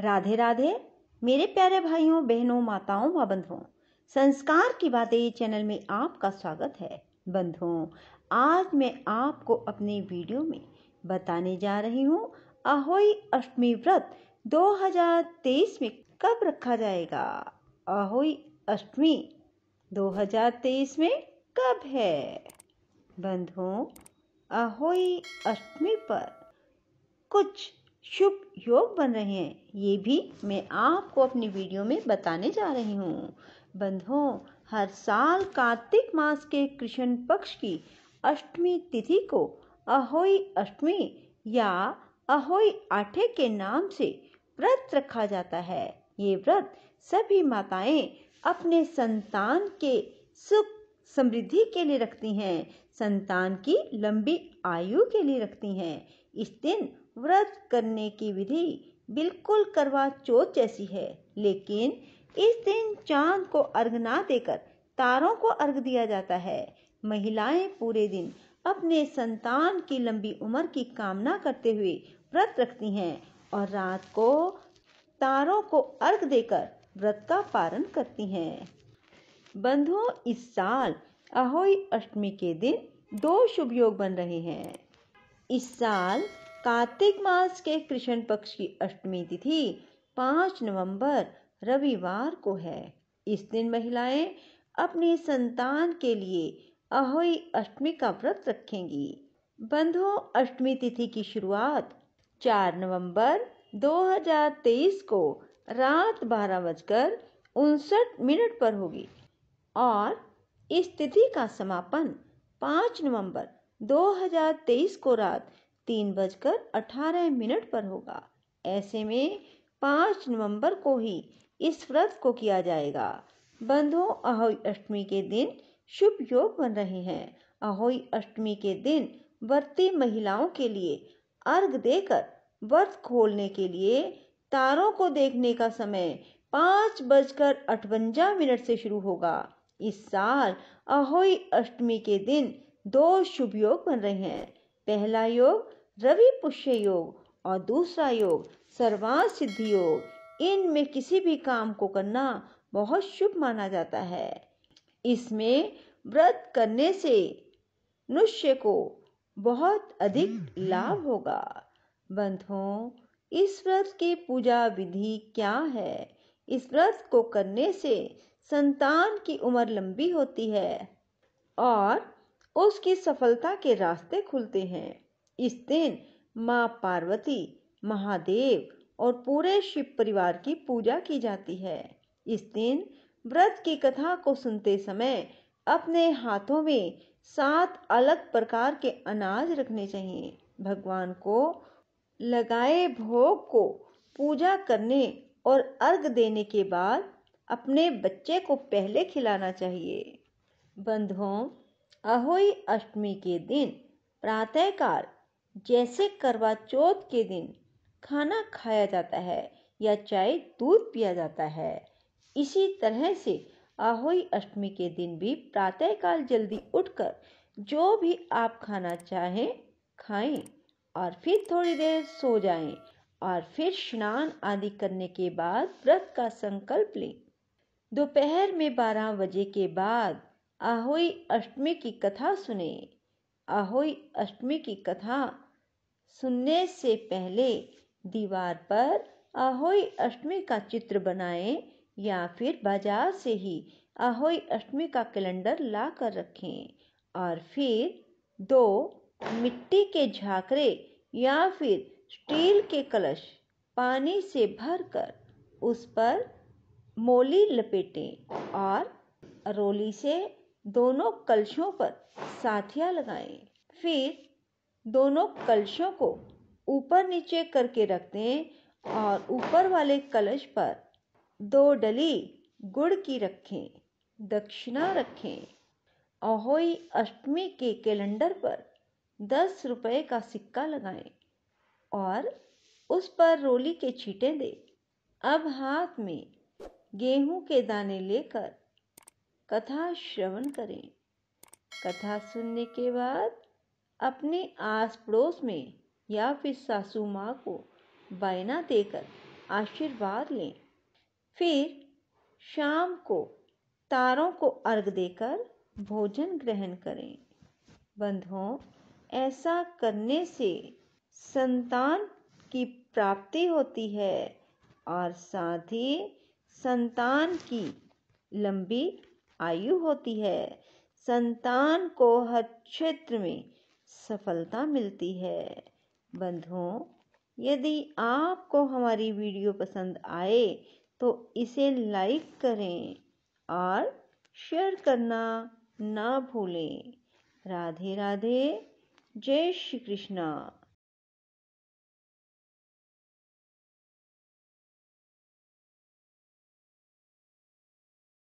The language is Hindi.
राधे राधे मेरे प्यारे भाइयों बहनों माताओं व बंधुओं संस्कार की बातें चैनल में आपका स्वागत है बंधुओं आज मैं आपको अपने वीडियो में बताने जा रही हूँ अहोई अष्टमी व्रत 2023 में कब रखा जाएगा अहोई अष्टमी 2023 में कब है बंधुओं अहोई अष्टमी पर कुछ शुभ योग बन रहे हैं ये भी मैं आपको अपनी वीडियो में बताने जा रही हूँ बंधुओं हर साल कार्तिक मास के कृष्ण पक्ष की अष्टमी तिथि को अहोई अष्टमी या अहोई आठे के नाम से व्रत रखा जाता है ये व्रत सभी माताएं अपने संतान के सुख समृद्धि के लिए रखती हैं संतान की लंबी आयु के लिए रखती हैं इस दिन व्रत करने की विधि बिल्कुल करवा चौथ जैसी है लेकिन इस दिन चांद को अर्घ ना देकर तारों को अर्घ दिया जाता है महिलाएं पूरे दिन अपने संतान की लंबी उम्र की कामना करते हुए व्रत रखती हैं और रात को तारों को अर्घ देकर व्रत का पारण करती हैं बंधुओं इस साल अहोई अष्टमी के दिन दो शुभ योग बन रहे हैं इस साल कार्तिक मास के कृष्ण पक्ष की अष्टमी तिथि पाँच नवंबर रविवार को है इस दिन महिलाएं अपने संतान के लिए अहोई अष्टमी का व्रत रखेंगी बंधुओं अष्टमी तिथि की शुरुआत 4 नवंबर 2023 को रात बारह बजकर उनसठ मिनट पर होगी और इस तिथि का समापन 5 नवंबर 2023 को रात तीन बजकर अठारह मिनट पर होगा ऐसे में पाँच नवंबर को ही इस व्रत को किया जाएगा बंधु अहोई अष्टमी के दिन शुभ योग बन रहे हैं अहोई अष्टमी के दिन व्रती महिलाओं के लिए अर्घ देकर व्रत खोलने के लिए तारों को देखने का समय पाँच बजकर अठवंजा मिनट से शुरू होगा इस साल अहोई अष्टमी के दिन दो शुभ योग बन रहे हैं पहला योग रवि पुष्य योग और दूसरा योग सर्वान सिद्धि योग इनमें किसी भी काम को करना बहुत शुभ माना जाता है इसमें व्रत करने से मनुष्य को बहुत अधिक हम्म, हम्म। लाभ होगा बंधुओं इस व्रत की पूजा विधि क्या है इस व्रत को करने से संतान की उम्र लंबी होती है और उसकी सफलता के रास्ते खुलते हैं इस दिन माँ पार्वती महादेव और पूरे शिव परिवार की पूजा की जाती है इस दिन व्रत की कथा को सुनते समय अपने हाथों में सात अलग प्रकार के अनाज रखने चाहिए भगवान को लगाए भोग को पूजा करने और अर्घ देने के बाद अपने बच्चे को पहले खिलाना चाहिए बंधुओं अहोई अष्टमी के दिन प्रातःकाल जैसे करवा चौथ के दिन खाना खाया जाता है या चाय दूध पिया जाता है इसी तरह से अहोई अष्टमी के दिन भी प्रातःकाल जल्दी उठकर जो भी आप खाना चाहें खाएं और फिर थोड़ी देर सो जाएं और फिर स्नान आदि करने के बाद व्रत का संकल्प लें दोपहर में बारह बजे के बाद आहोई अष्टमी की कथा सुने आहोई अष्टमी की कथा सुनने से पहले दीवार पर आहोई अष्टमी का चित्र बनाएं या फिर बाजार से ही आहोई अष्टमी का कैलेंडर ला कर रखें और फिर दो मिट्टी के झाकरे या फिर स्टील के कलश पानी से भरकर उस पर मोली लपेटें और रोली से दोनों कलशों पर साथिया लगाएं फिर दोनों कलशों को ऊपर नीचे करके रख दें और ऊपर वाले कलश पर दो डली गुड़ की रखें दक्षिणा रखें अहोई अष्टमी के कैलेंडर पर दस रुपये का सिक्का लगाएं और उस पर रोली के छींटे दें अब हाथ में गेहूं के दाने लेकर कथा श्रवण करें कथा सुनने के बाद अपने आस पड़ोस में या फिर सासू माँ को बायना देकर आशीर्वाद लें फिर शाम को तारों को अर्घ देकर भोजन ग्रहण करें बंधुओं ऐसा करने से संतान की प्राप्ति होती है और साथ ही संतान की लंबी आयु होती है संतान को हर क्षेत्र में सफलता मिलती है बंधुओं यदि आपको हमारी वीडियो पसंद आए तो इसे लाइक करें और शेयर करना ना भूलें राधे राधे जय श्री कृष्णा